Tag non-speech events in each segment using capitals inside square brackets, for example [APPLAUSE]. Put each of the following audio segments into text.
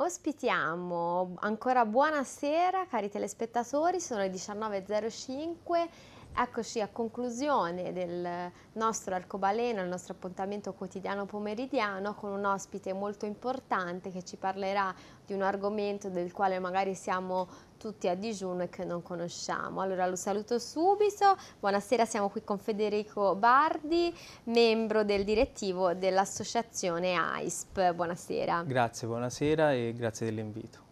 Ospitiamo ancora buonasera cari telespettatori, sono le 19.05, eccoci a conclusione del nostro arcobaleno, il nostro appuntamento quotidiano pomeridiano con un ospite molto importante che ci parlerà di un argomento del quale magari siamo tutti a digiuno e che non conosciamo. Allora lo saluto subito, buonasera, siamo qui con Federico Bardi, membro del direttivo dell'associazione AISP. Buonasera. Grazie, buonasera e grazie dell'invito.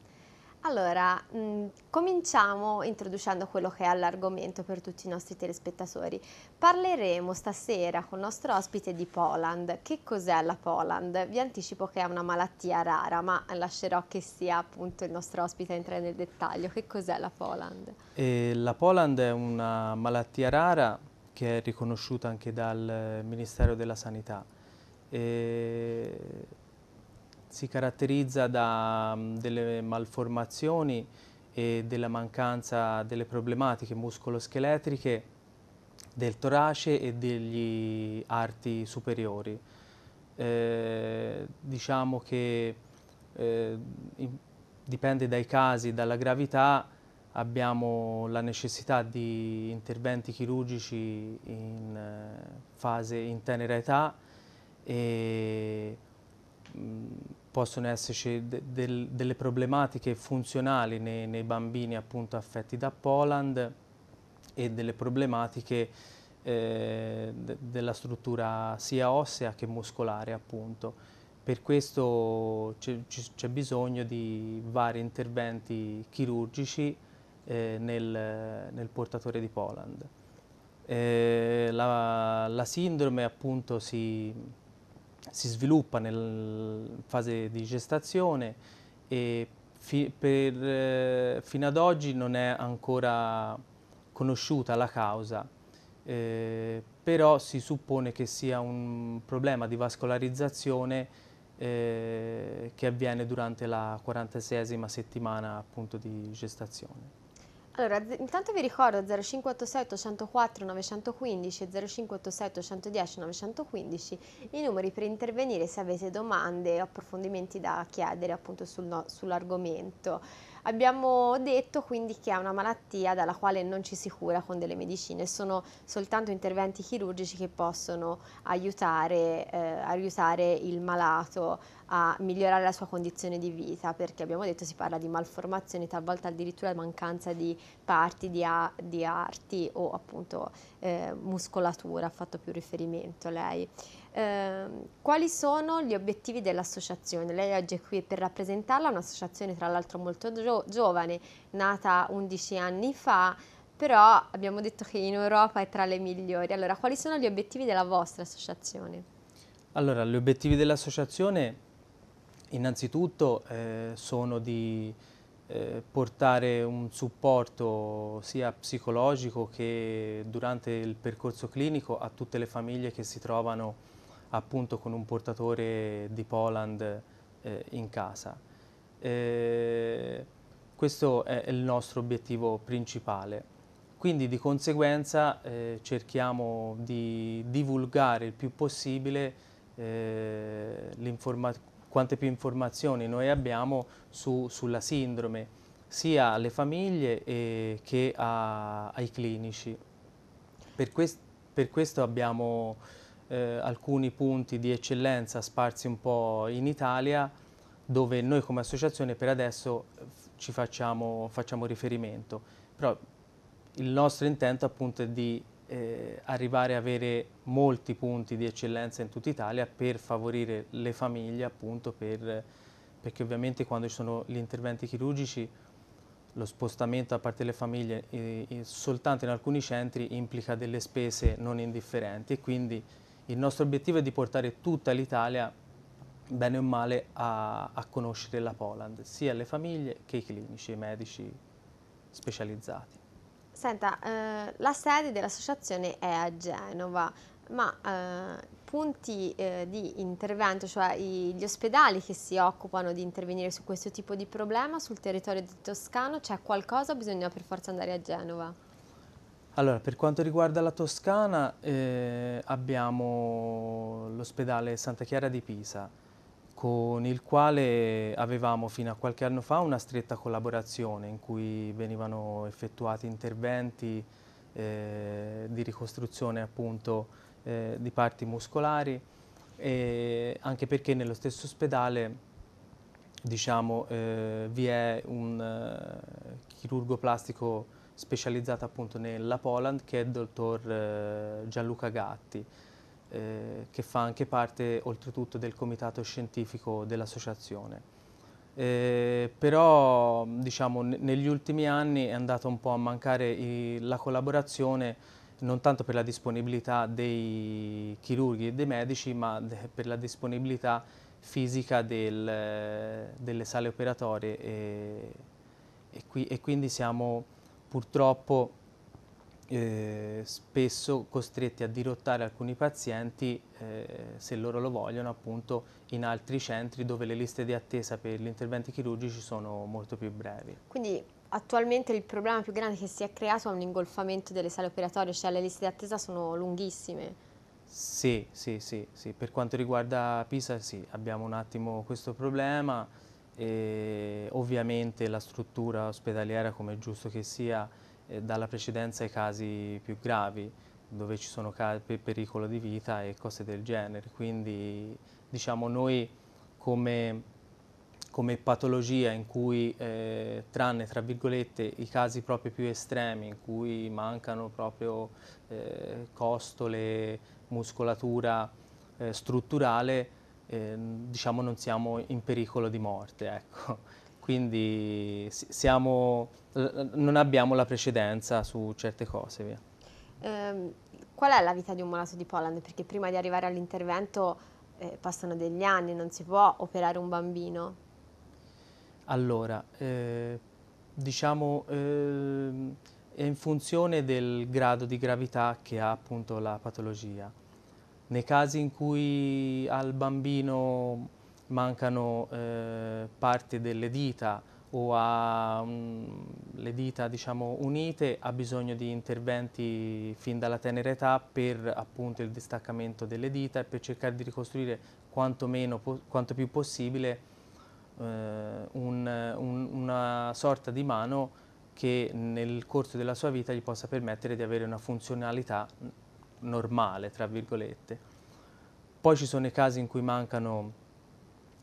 Allora, mh, mm, cominciamo introducendo quello che è l'argomento per tutti i nostri telespettatori. Parleremo stasera con il nostro ospite di Poland. Che cos'è la Poland? Vi anticipo che è una malattia rara, ma lascerò che sia appunto il nostro ospite a entrare nel dettaglio. Che cos'è la Poland? E eh, la Poland è una malattia rara che è riconosciuta anche dal Ministero della Sanità. E eh, si caratterizza da mm, delle malformazioni e della mancanza delle problematiche muscoloscheletriche del torace e degli arti superiori. Eh, diciamo che eh, dipende dai casi, dalla gravità, abbiamo la necessità di interventi chirurgici in eh, fase in tenera età e mh, mm, possono esserci de del delle problematiche funzionali nei, nei bambini appunto, affetti da Poland e delle problematiche eh, de della struttura sia ossea che muscolare appunto. Per questo c'è bisogno di vari interventi chirurgici eh, nel, nel, portatore di Poland. Eh, la, la sindrome appunto si, si sviluppa nella fase di gestazione e fi per, eh, fino ad oggi non è ancora conosciuta la causa, eh, però si suppone che sia un problema di vascolarizzazione eh, che avviene durante la 46esima settimana appunto, di gestazione. Allora, intanto vi ricordo 0586 804 915 e 0586 810 915 i numeri per intervenire se avete domande o approfondimenti da chiedere appunto sul no, sull'argomento. Abbiamo detto quindi che è una malattia dalla quale non ci si cura con delle medicine, sono soltanto interventi chirurgici che possono aiutare, eh, aiutare il malato a migliorare la sua condizione di vita, perché abbiamo detto si parla di malformazioni, talvolta addirittura mancanza di parti, di, a, di arti o appunto eh, muscolatura, ha fatto più riferimento lei. Ehm, quali sono gli obiettivi dell'associazione? Lei oggi è qui per rappresentarla, un'associazione tra l'altro molto gio- giovane, nata 11 anni fa, però abbiamo detto che in Europa è tra le migliori. Allora, quali sono gli obiettivi della vostra associazione? Allora, gli obiettivi dell'associazione innanzitutto eh, sono di eh, portare un supporto sia psicologico che durante il percorso clinico a tutte le famiglie che si trovano appunto con un portatore di Poland eh, in casa. Eh, questo è il nostro obiettivo principale. Quindi di conseguenza eh, cerchiamo di divulgare il più possibile eh, quante più informazioni noi abbiamo su, sulla sindrome, sia alle famiglie eh, che a, ai clinici. Per, quest per questo abbiamo eh, alcuni punti di eccellenza sparsi un po' in Italia dove noi come associazione per adesso eh, ci facciamo, facciamo riferimento. Però il nostro intento appunto è di eh, arrivare a avere molti punti di eccellenza in tutta Italia per favorire le famiglie appunto per, perché ovviamente quando ci sono gli interventi chirurgici lo spostamento da parte delle famiglie eh, soltanto in alcuni centri implica delle spese non indifferenti e quindi il nostro obiettivo è di portare tutta l'Italia, bene o male, a, a conoscere la Poland, sia le famiglie che i clinici, i medici specializzati. Senta, eh, la sede dell'associazione è a Genova, ma eh, punti eh, di intervento, cioè i, gli ospedali che si occupano di intervenire su questo tipo di problema sul territorio di Toscano, c'è qualcosa o bisogna per forza andare a Genova? Allora, per quanto riguarda la Toscana eh, abbiamo l'ospedale Santa Chiara di Pisa, con il quale avevamo fino a qualche anno fa una stretta collaborazione in cui venivano effettuati interventi eh, di ricostruzione appunto eh, di parti muscolari e anche perché nello stesso ospedale diciamo, eh, vi è un eh, chirurgo plastico specializzata appunto nella Poland che è il dottor eh, Gianluca Gatti eh, che fa anche parte oltretutto del comitato scientifico dell'associazione. Eh, però diciamo negli ultimi anni è andata un po' a mancare la collaborazione non tanto per la disponibilità dei chirurghi e dei medici ma per la disponibilità fisica del, delle sale operatorie e, e, qui, e quindi siamo purtroppo eh, spesso costretti a dirottare alcuni pazienti, eh, se loro lo vogliono, appunto in altri centri dove le liste di attesa per gli interventi chirurgici sono molto più brevi. Quindi attualmente il problema più grande che si è creato è un ingolfamento delle sale operatorie, cioè le liste di attesa sono lunghissime. Sì, sì, sì, sì. per quanto riguarda Pisa sì, abbiamo un attimo questo problema e ovviamente la struttura ospedaliera, come è giusto che sia, eh, dà la precedenza ai casi più gravi, dove ci sono pericolo di vita e cose del genere. Quindi diciamo noi come, come patologia in cui, eh, tranne tra virgolette, i casi proprio più estremi, in cui mancano proprio eh, costole, muscolatura eh, strutturale, eh, diciamo non siamo in pericolo di morte, ecco. [LAUGHS] quindi siamo, non abbiamo la precedenza su certe cose. Via. Eh, qual è la vita di un malato di Poland? Perché prima di arrivare all'intervento eh, passano degli anni, non si può operare un bambino. Allora, eh, diciamo ehm, è in funzione del grado di gravità che ha appunto la patologia. Nei casi in cui al bambino mancano eh, parti delle dita o ha um, le dita diciamo, unite, ha bisogno di interventi fin dalla tenera età per appunto, il distaccamento delle dita e per cercare di ricostruire quanto, meno, quanto più possibile eh, un, un, una sorta di mano che nel corso della sua vita gli possa permettere di avere una funzionalità normale, tra virgolette. Poi ci sono i casi in cui mancano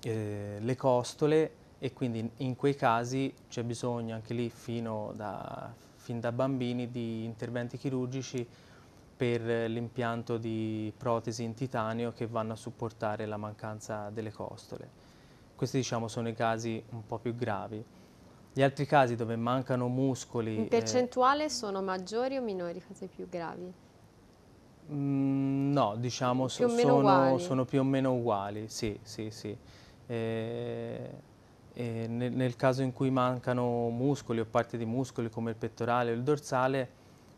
eh, le costole e quindi in quei casi c'è bisogno anche lì da, fin da bambini di interventi chirurgici per l'impianto di protesi in titanio che vanno a supportare la mancanza delle costole. Questi diciamo sono i casi un po' più gravi. Gli altri casi dove mancano muscoli... In eh, percentuale eh, sono maggiori o minori, cose più gravi? Mm, no, diciamo più so, sono, sono, più o meno uguali, sì, sì, sì. Eh, eh, nel, nel, caso in cui mancano muscoli o parti di muscoli come il pettorale o il dorsale,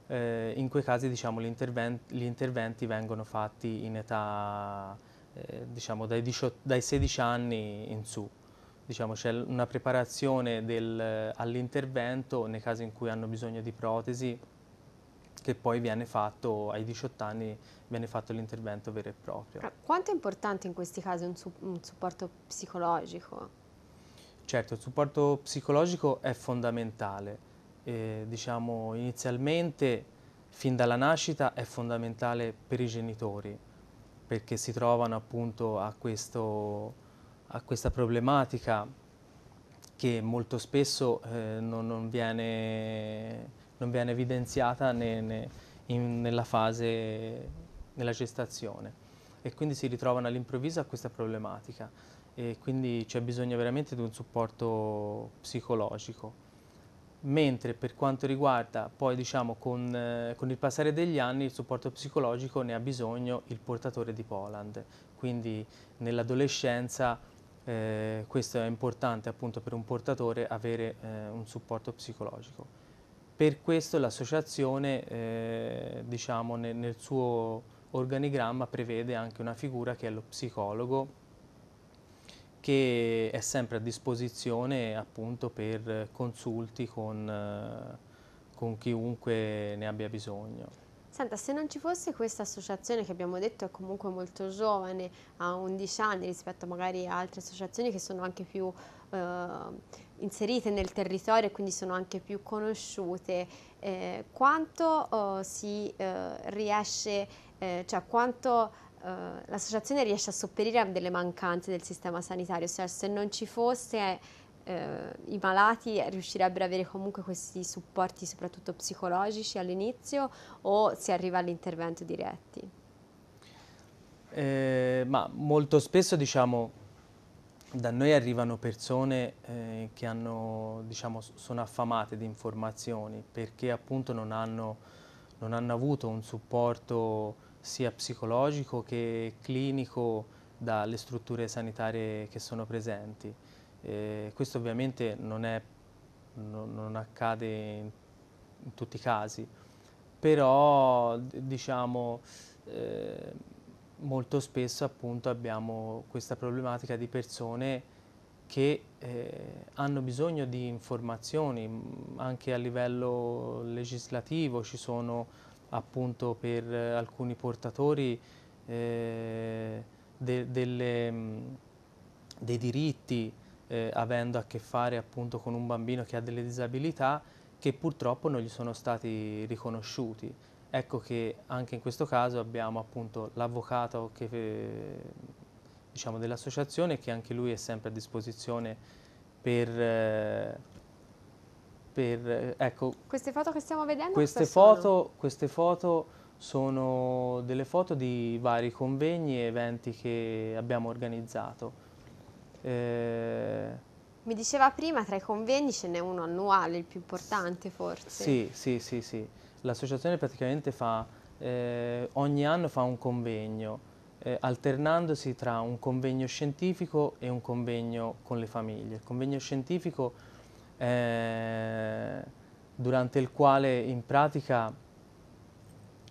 eh, in quei casi diciamo, gli, interventi, gli, interventi, vengono fatti in età eh, diciamo, dai, 18, dai 16 anni in su diciamo, c'è una preparazione all'intervento nei casi in cui hanno bisogno di protesi che poi viene fatto ai 18 anni viene fatto l'intervento vero e proprio. Quanto è importante in questi casi un, su un supporto psicologico? Certo, il supporto psicologico è fondamentale. Eh, diciamo inizialmente fin dalla nascita è fondamentale per i genitori perché si trovano appunto a, questo, a questa problematica che molto spesso eh, non, non, viene non viene evidenziata né, né in, nella fase, nella gestazione e quindi si ritrovano all'improvviso a questa problematica e quindi c'è bisogno veramente di un supporto psicologico. Mentre per quanto riguarda poi diciamo con, eh, con il passare degli anni il supporto psicologico ne ha bisogno il portatore di Poland, quindi nell'adolescenza eh, questo è importante appunto per un portatore avere eh, un supporto psicologico. Per questo l'associazione eh, diciamo, nel, nel suo organigramma prevede anche una figura che è lo psicologo che è sempre a disposizione appunto per consulti con, eh, con, chiunque ne abbia bisogno. Senta, se non ci fosse questa associazione che abbiamo detto è comunque molto giovane, ha 11 anni rispetto magari a altre associazioni che sono anche più eh, inserite nel territorio e quindi sono anche più conosciute, eh, quanto oh, si eh, riesce, eh, cioè quanto eh, l'associazione riesce a sopperire a delle mancanze del sistema sanitario, cioè se non ci fosse eh, i malati riuscirebbero ad avere comunque questi supporti soprattutto psicologici all'inizio o si arriva all'intervento diretti? Eh, ma molto spesso diciamo da noi arrivano persone eh, che hanno, diciamo, sono affamate di informazioni perché appunto non hanno, non hanno avuto un supporto sia psicologico che clinico dalle strutture sanitarie che sono presenti. Eh, questo ovviamente non, è, non, non accade in, in, tutti i casi, però diciamo eh, molto spesso appunto abbiamo questa problematica di persone che eh, hanno bisogno di informazioni mm, anche a livello legislativo ci sono appunto per alcuni portatori eh, de delle, mm, dei diritti eh, avendo a che fare appunto con un bambino che ha delle disabilità che purtroppo non gli sono stati riconosciuti Ecco che anche in questo caso abbiamo appunto l'avvocato eh, diciamo, dell'associazione che anche lui è sempre a disposizione per... Eh, per eh, ecco, queste foto che stiamo vedendo? Queste foto, queste foto sono delle foto di vari convegni e eventi che abbiamo organizzato. mi diceva prima, tra i convegni ce n'è uno annuale, il più importante forse. Sì, sì, sì, sì l'associazione praticamente fa, eh, ogni anno fa un convegno, eh, alternandosi tra un convegno scientifico e un convegno con le famiglie. Il convegno scientifico eh, durante il quale in pratica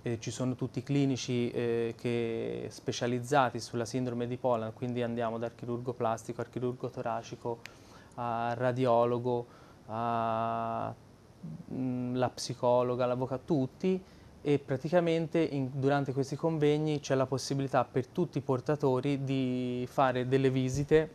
eh, ci sono tutti i clinici eh, che, specializzati sulla sindrome di Polan, quindi andiamo dal chirurgo plastico al chirurgo toracico, a radiologo, a Mm, la psicologa, l'avvocato, tutti e praticamente in, durante questi convegni c'è la possibilità per tutti i portatori di fare delle visite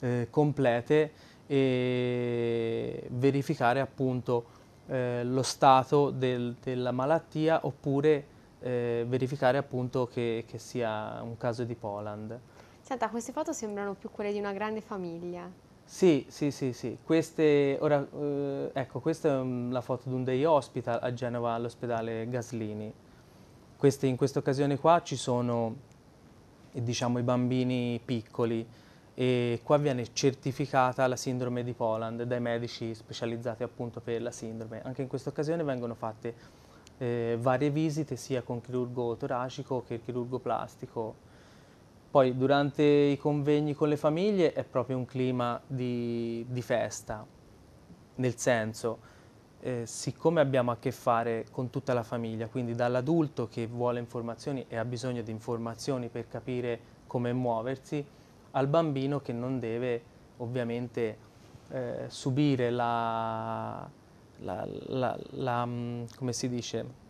eh, complete e verificare appunto eh, lo stato del, della malattia oppure eh, verificare appunto che, che sia un caso di Poland. Senta, queste foto sembrano più quelle di una grande famiglia. Sì, sì, sì, sì. Queste, ora, eh, ecco, questa è mm, la foto di un day hospital a Genova all'ospedale Gaslini. Queste, in questa occasione qua ci sono, diciamo, i bambini piccoli e qua viene certificata la sindrome di Poland dai medici specializzati appunto per la sindrome. Anche in questa occasione vengono fatte eh, varie visite sia con chirurgo toracico che chirurgo plastico poi durante i convegni con le famiglie è proprio un clima di, di festa, nel senso, eh, siccome abbiamo a che fare con tutta la famiglia, quindi dall'adulto che vuole informazioni e ha bisogno di informazioni per capire come muoversi, al bambino che non deve ovviamente eh, subire la, la, la, la, mm, come si dice,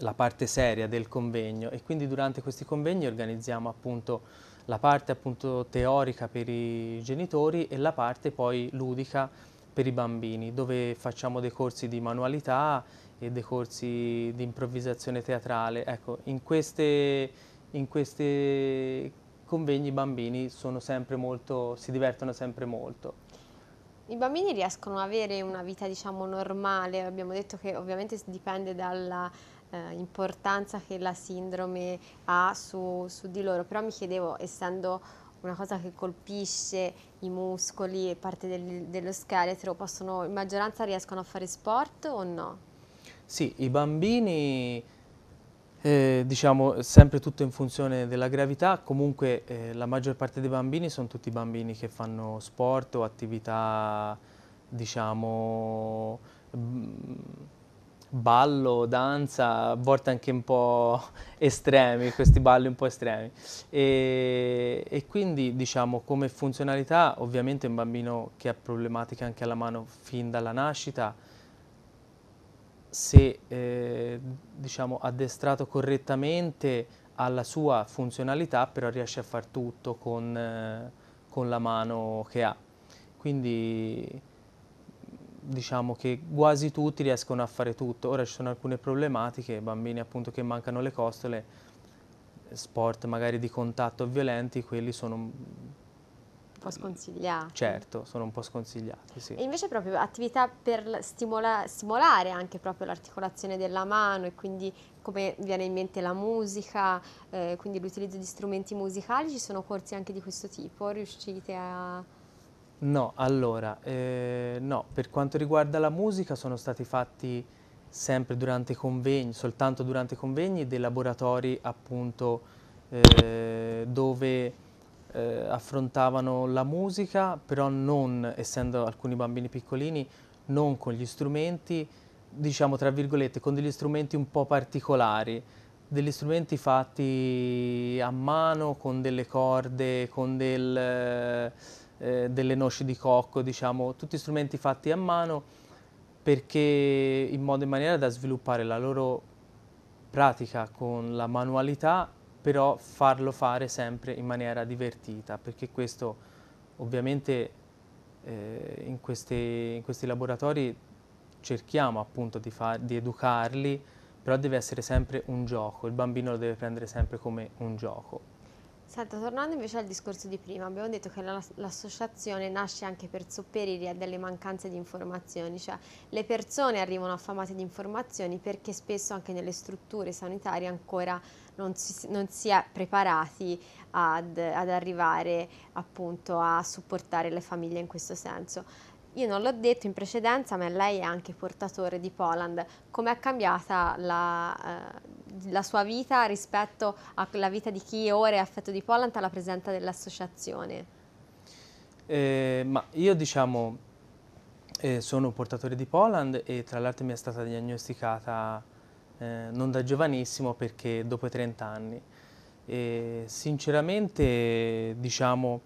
la parte seria del convegno e quindi durante questi convegni organizziamo appunto la parte appunto teorica per i genitori e la parte poi ludica per i bambini dove facciamo dei corsi di manualità e dei corsi di improvvisazione teatrale. Ecco, in queste, in queste convegni i bambini sono sempre molto, si divertono sempre molto. I bambini riescono ad avere una vita diciamo normale, abbiamo detto che ovviamente dipende dalla eh, importanza che la sindrome ha su, su di loro, però mi chiedevo, essendo una cosa che colpisce i muscoli e parte del, dello scheletro, possono, in maggioranza riescono a fare sport o no? Sì, i bambini, eh, diciamo sempre tutto in funzione della gravità, comunque eh, la maggior parte dei bambini sono tutti bambini che fanno sport o attività, diciamo, mm, ballo, danza, a volte anche un po' estremi, questi balli un po' estremi. E, e, quindi diciamo come funzionalità ovviamente un bambino che ha problematiche anche alla mano fin dalla nascita, se eh, diciamo addestrato correttamente alla sua funzionalità però riesce a far tutto con, eh, con la mano che ha. Quindi diciamo che quasi tutti riescono a fare tutto. Ora ci sono alcune problematiche, bambini appunto che mancano le costole, sport magari di contatto violenti, quelli sono un po' sconsigliati. Certo, sono un po' sconsigliati, sì. E invece proprio attività per stimola, stimolare anche proprio l'articolazione della mano e quindi come viene in mente la musica, eh, quindi l'utilizzo di strumenti musicali, ci sono corsi anche di questo tipo, riuscite a No, allora, eh, no, per quanto riguarda la musica sono stati fatti sempre durante i convegni, soltanto durante i convegni, dei laboratori appunto eh, dove eh, affrontavano la musica, però non, essendo alcuni bambini piccolini, non con gli strumenti, diciamo tra virgolette, con degli strumenti un po' particolari, degli strumenti fatti a mano, con delle corde, con del eh, delle noci di cocco, diciamo, tutti strumenti fatti a mano perché in modo e maniera da sviluppare la loro pratica con la manualità, però farlo fare sempre in maniera divertita, perché questo ovviamente eh, in, queste, in, questi laboratori cerchiamo appunto di, far, di educarli, però deve essere sempre un gioco, il bambino lo deve prendere sempre come un gioco. Senta, tornando invece al discorso di prima, abbiamo detto che l'associazione nasce anche per sopperire a delle mancanze di informazioni, cioè le persone arrivano affamate di informazioni perché spesso anche nelle strutture sanitarie ancora non si, non si è preparati ad, ad arrivare appunto a supportare le famiglie in questo senso. Io non l'ho detto in precedenza, ma lei è anche portatore di Poland. Com'è cambiata la, eh, la sua vita rispetto alla vita di chi ora è affetto di Poland alla presenza dell'associazione? Eh, ma io diciamo eh, sono portatore di Poland e tra l'altro mi è stata diagnosticata eh, non da giovanissimo perché dopo i 30 anni. E sinceramente diciamo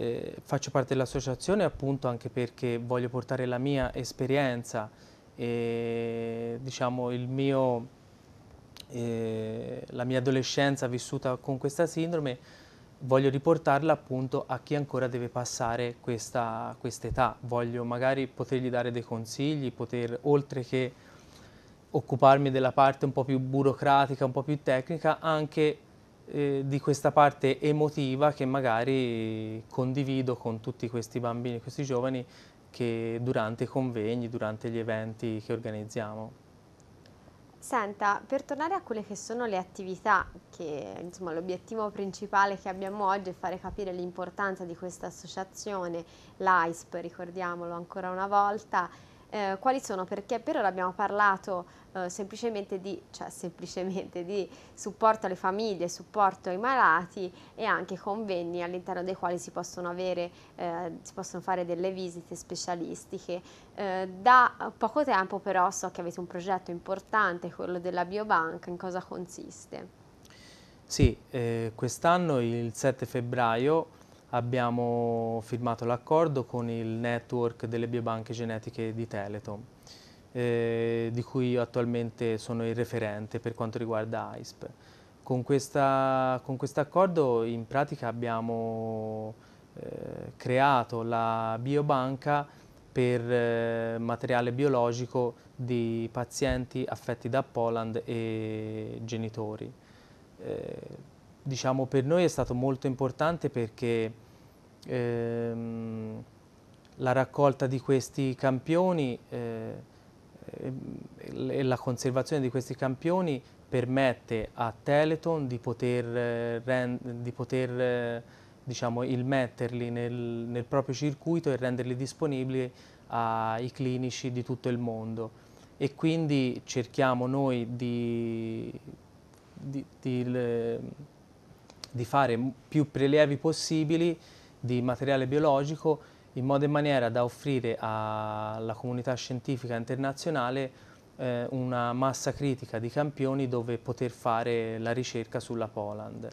eh, faccio parte dell'associazione appunto anche perché voglio portare la mia esperienza e diciamo il mio, eh, la mia adolescenza vissuta con questa sindrome voglio riportarla appunto a chi ancora deve passare questa quest età, voglio magari potergli dare dei consigli, poter oltre che occuparmi della parte un po' più burocratica, un po' più tecnica, anche eh, di questa parte emotiva che magari condivido con tutti questi bambini, questi giovani che durante i convegni, durante gli eventi che organizziamo. Senta, per tornare a quelle che sono le attività, che insomma l'obiettivo principale che abbiamo oggi è fare capire l'importanza di questa associazione, l'AISP, ricordiamolo ancora una volta, eh, quali sono, perché per ora abbiamo parlato eh, semplicemente, di, cioè, semplicemente di supporto alle famiglie, supporto ai malati e anche convegni all'interno dei quali si possono, avere, eh, si possono fare delle visite specialistiche. Eh, da poco tempo però so che avete un progetto importante, quello della biobanca, in cosa consiste? Sì, eh, quest'anno il 7 febbraio abbiamo firmato l'accordo con il network delle biobanche genetiche di Teleton, eh, di cui io attualmente sono il referente per quanto riguarda AISP. Con, questo accordo in pratica abbiamo eh, creato la biobanca per eh, materiale biologico di pazienti affetti da Poland e genitori. Eh, diciamo, per noi è stato molto importante perché ehm, la raccolta di questi campioni eh, e la conservazione di questi campioni permette a Teleton di poter, eh, rend, di poter eh, diciamo, immetterli nel, nel, proprio circuito e renderli disponibili ai clinici di tutto il mondo e quindi cerchiamo noi di, di, di di fare più prelievi possibili di materiale biologico in modo e maniera da offrire alla comunità scientifica internazionale eh, una massa critica di campioni dove poter fare la ricerca sulla Poland.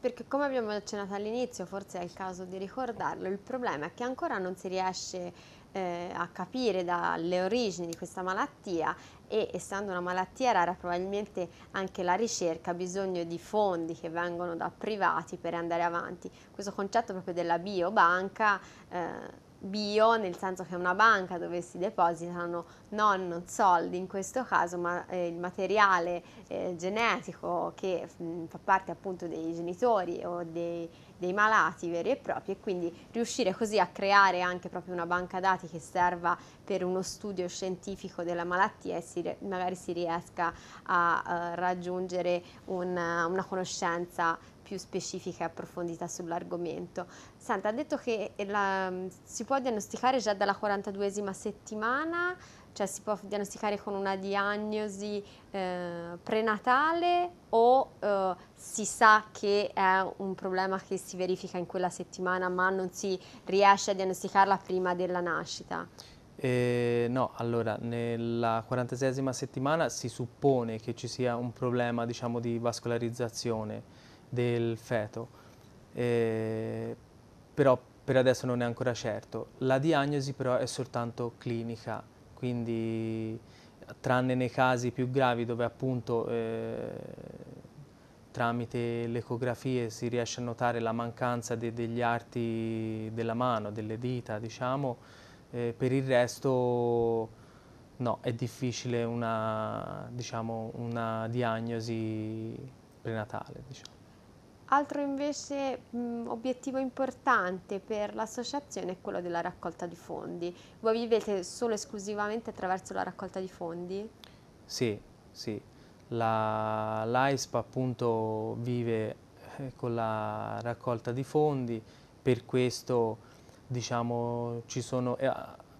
Perché come abbiamo accennato all'inizio, forse è il caso di ricordarlo, il problema è che ancora non si riesce eh, a capire dalle origini di questa malattia e essendo una malattia rara probabilmente anche la ricerca ha bisogno di fondi che vengono da privati per andare avanti. Questo concetto proprio della biobanca, eh, bio nel senso che è una banca dove si depositano non soldi in questo caso ma eh, il materiale eh, genetico che mh, fa parte appunto dei genitori o dei dei malati veri e propri e quindi riuscire così a creare anche proprio una banca dati che serva per uno studio scientifico della malattia e si, magari si riesca a uh, raggiungere un, eh, una conoscenza più specifica e approfondita sull'argomento. Senta, ha detto che eh, la, mm, si può diagnosticare già dalla 42esima settimana, cioè si può diagnosticare con una diagnosi eh, prenatale o eh, si sa che è un problema che si verifica in quella settimana, ma non si riesce a diagnosticarla prima della nascita? Eh, no, allora, nella 46 settimana si suppone che ci sia un problema, diciamo, di vascolarizzazione del feto, eh, però per adesso non è ancora certo. La diagnosi però è soltanto clinica, quindi tranne nei casi più gravi dove appunto eh, tramite le ecografie si riesce a notare la mancanza de degli arti della mano, delle dita, diciamo, eh, per il resto no, è difficile una, diciamo, una diagnosi prenatale. Diciamo. Altro invece mh, mm, obiettivo importante per l'associazione è quello della raccolta di fondi. Voi vivete solo e esclusivamente attraverso la raccolta di fondi? Sì, sì. L'AISPA appunto vive eh, con la raccolta di fondi, per questo diciamo, sono, eh,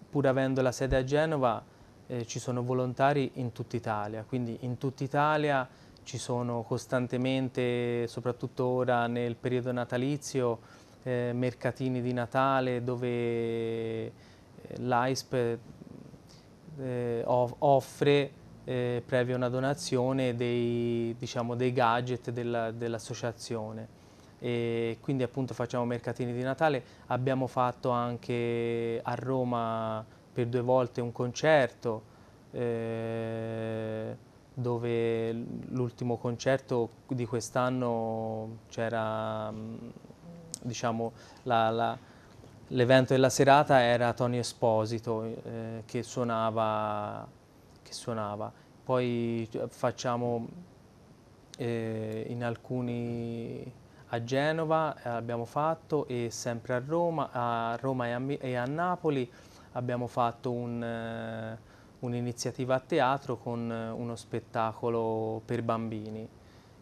pur avendo la sede a Genova eh, ci sono volontari in tutta Italia, quindi in tutta Italia ci sono costantemente, soprattutto ora nel periodo natalizio, eh, mercatini di Natale dove l'AISP eh, eh offre eh, previa una donazione dei, diciamo, dei gadget dell'associazione. E quindi appunto facciamo mercatini di Natale, abbiamo fatto anche a Roma per due volte un concerto eh, dove l'ultimo concerto di quest'anno c'era mm, diciamo l'evento della serata era Tonio Esposito eh, che suonava che suonava, poi eh, facciamo eh, in alcuni a Genova eh, abbiamo fatto e sempre a Roma, a Roma e, a, e a Napoli abbiamo fatto un, eh, un'iniziativa a teatro con uno spettacolo per bambini.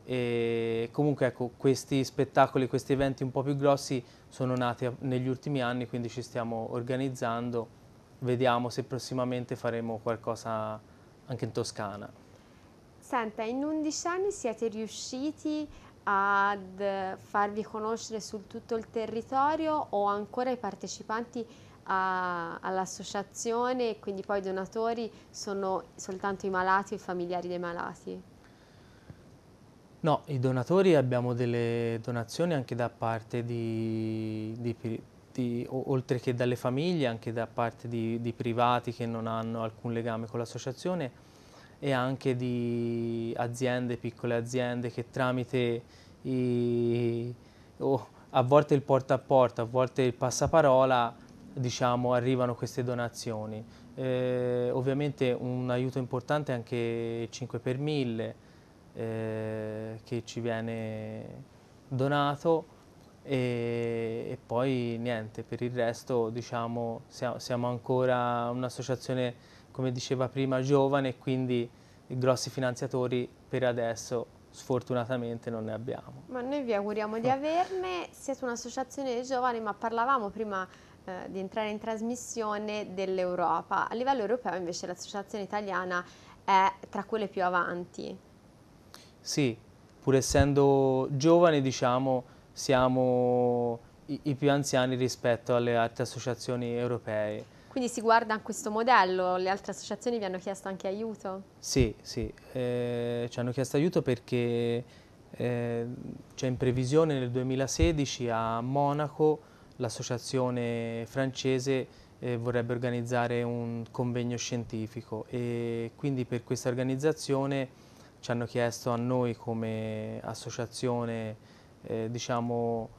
E comunque ecco, questi spettacoli, questi eventi un po' più grossi sono nati negli ultimi anni, quindi ci stiamo organizzando, vediamo se prossimamente faremo qualcosa anche in Toscana. Senta, in 11 anni siete riusciti ad farvi conoscere su tutto il territorio o ancora i partecipanti all'associazione quindi poi i donatori sono soltanto i malati o i familiari dei malati? No, i donatori abbiamo delle donazioni anche da parte di, di tanti, oltre che dalle famiglie, anche da parte di, di privati che non hanno alcun legame con l'associazione e anche di aziende, piccole aziende che tramite i, oh, a volte il porta a porta, a volte il passaparola, diciamo, arrivano queste donazioni. Eh, ovviamente un aiuto importante è anche il 5 per 1000 eh, che ci viene donato e, e poi niente, per il resto diciamo siamo, ancora un'associazione come diceva prima giovane quindi grossi finanziatori per adesso sfortunatamente non ne abbiamo. Ma noi vi auguriamo di [LAUGHS] averne, siete un'associazione di giovani ma parlavamo prima eh, di entrare in trasmissione dell'Europa, a livello europeo invece l'associazione italiana è tra quelle più avanti. Sì, pur essendo giovane diciamo siamo i, i più anziani rispetto alle altre associazioni europee. Quindi si guarda a questo modello, le altre associazioni vi hanno chiesto anche aiuto? Sì, sì, eh, ci hanno chiesto aiuto perché eh, c'è cioè in previsione nel 2016 a Monaco l'associazione francese eh, vorrebbe organizzare un convegno scientifico e quindi per questa organizzazione ci hanno chiesto a noi come associazione eh, diciamo,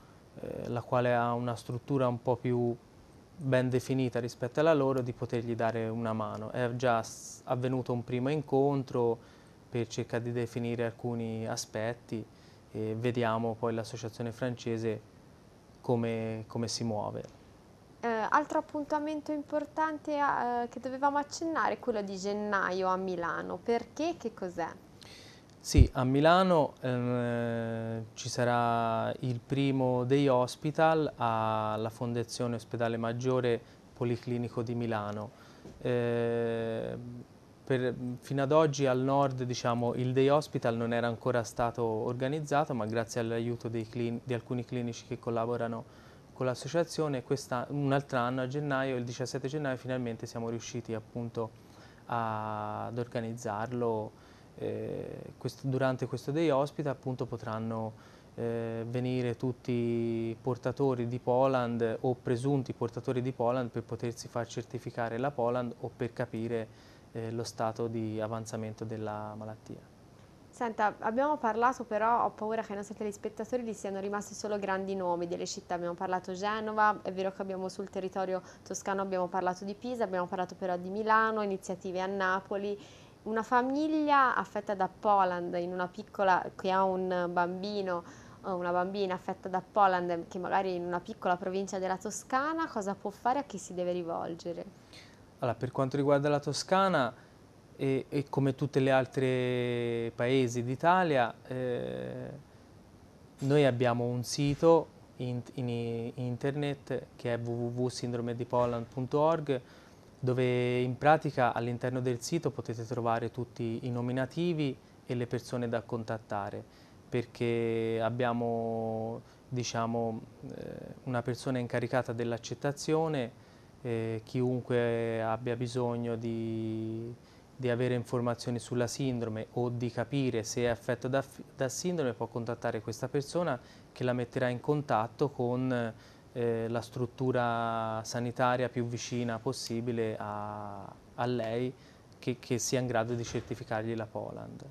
eh, la quale ha una struttura un po' più ben definita rispetto alla loro, di potergli dare una mano. È già avvenuto un primo incontro per cercare di definire alcuni aspetti e vediamo poi l'associazione francese come, come si muove. Eh, altro appuntamento importante eh, che dovevamo accennare è quello di gennaio a Milano. Perché? Che cos'è? Sì, a Milano ehm, ci sarà il primo dei hospital alla Fondazione Ospedale Maggiore Policlinico di Milano. Eh, per, fino ad oggi al nord diciamo, il day hospital non era ancora stato organizzato, ma grazie all'aiuto di alcuni clinici che collaborano con l'associazione, un altro anno a gennaio, il 17 gennaio, finalmente siamo riusciti appunto, a, ad organizzarlo eh, quest durante questo day ospite appunto potranno eh, venire tutti i portatori di Poland o presunti portatori di Poland per potersi far certificare la Poland o per capire eh, lo stato di avanzamento della malattia. Senta, abbiamo parlato però, ho paura che i nostri telespettatori gli siano rimasti solo grandi nomi delle città, abbiamo parlato Genova, è vero che abbiamo sul territorio toscano abbiamo parlato di Pisa, abbiamo parlato però di Milano, iniziative a Napoli, una famiglia affetta da Poland in una piccola che ha un bambino o eh, una bambina affetta da Poland che magari è in una piccola provincia della Toscana, cosa può fare a chi si deve rivolgere? Allora, per quanto riguarda la Toscana e, e come tutte le altre paesi d'Italia, eh, noi abbiamo un sito in, in, in internet che è www.sindromedipoland.org dove in pratica all'interno del sito potete trovare tutti i nominativi e le persone da contattare perché abbiamo diciamo, eh, una persona incaricata dell'accettazione, eh, chiunque abbia bisogno di, di, avere informazioni sulla sindrome o di capire se è affetto da, da sindrome può contattare questa persona che la metterà in contatto con eh, la struttura sanitaria più vicina possibile a, a lei che, che sia in grado di certificargli la Poland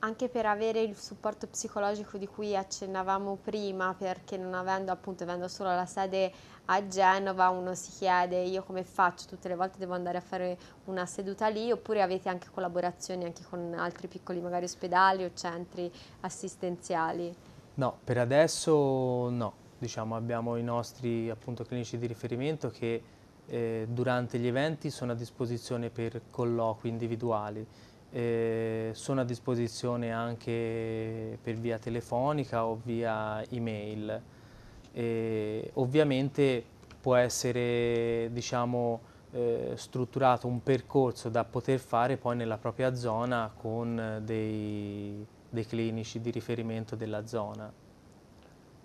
anche per avere il supporto psicologico di cui accennavamo prima, perché non avendo appunto, avendo solo la sede a Genova, uno si chiede io come faccio, tutte le volte devo andare a fare una seduta lì, oppure avete anche collaborazioni anche con altri piccoli magari ospedali o centri assistenziali? No, per adesso no, diciamo, abbiamo i nostri appunto, clinici di riferimento che eh, durante gli eventi sono a disposizione per colloqui individuali, eh, sono a disposizione anche per via telefonica o via email. Eh, ovviamente può essere diciamo, eh, strutturato un percorso da poter fare poi nella propria zona con dei, dei clinici di riferimento della zona.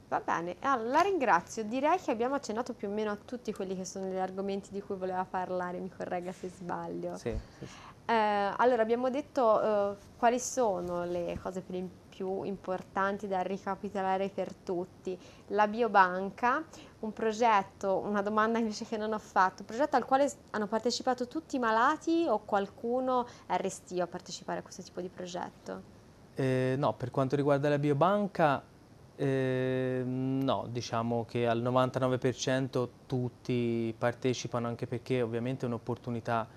Va bene, la ringrazio. Direi che abbiamo accennato più o meno a tutti quelli che sono gli argomenti di cui voleva parlare, mi corregga se sbaglio. Sì, sì, sì. Eh, allora, abbiamo detto eh, quali sono le cose più importanti da ricapitolare per tutti. La biobanca, un progetto, una domanda invece che non ho fatto, un progetto al quale hanno partecipato tutti i malati o qualcuno è restio a partecipare a questo tipo di progetto? Eh, no, per quanto riguarda la biobanca Ehm, no, diciamo che al 99% tutti partecipano anche perché ovviamente è un'opportunità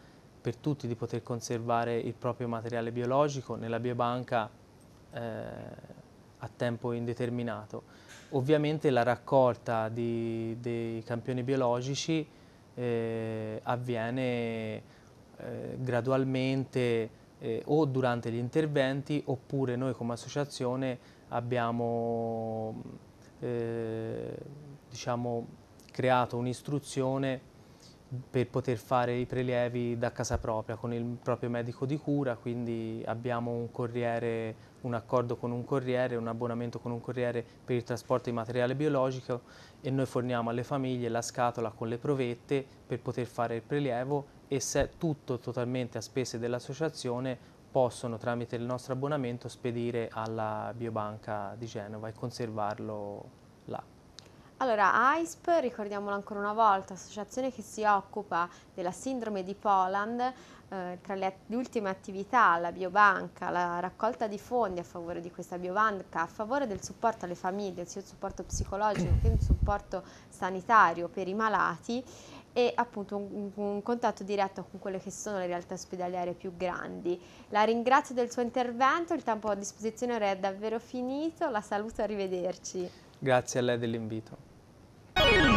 per tutti di poter conservare il proprio materiale biologico nella biobanca eh, a tempo indeterminato. Ovviamente la raccolta di, dei campioni biologici eh, avviene eh, gradualmente eh, o durante gli interventi oppure noi come associazione abbiamo eh, diciamo, creato un'istruzione per poter fare i prelievi da casa propria con il proprio medico di cura, quindi abbiamo un, corriere, un accordo con un corriere, un abbonamento con un corriere per il trasporto di materiale biologico e noi forniamo alle famiglie la scatola con le provette per poter fare il prelievo e se tutto totalmente a spese dell'associazione possono tramite il nostro abbonamento spedire alla biobanca di Genova e conservarlo là. Allora, AISP, ricordiamolo ancora una volta, associazione che si occupa della sindrome di Poland, eh, tra le, le, ultime attività la biobanca, la raccolta di fondi a favore di questa biobanca, a favore del supporto alle famiglie, sia un supporto psicologico che un supporto sanitario per i malati, e appunto un, un, contatto diretto con quelle che sono le realtà ospedaliere più grandi. La ringrazio del suo intervento, il tempo a disposizione ora è davvero finito, la saluto, arrivederci. Grazie a lei dell'invito.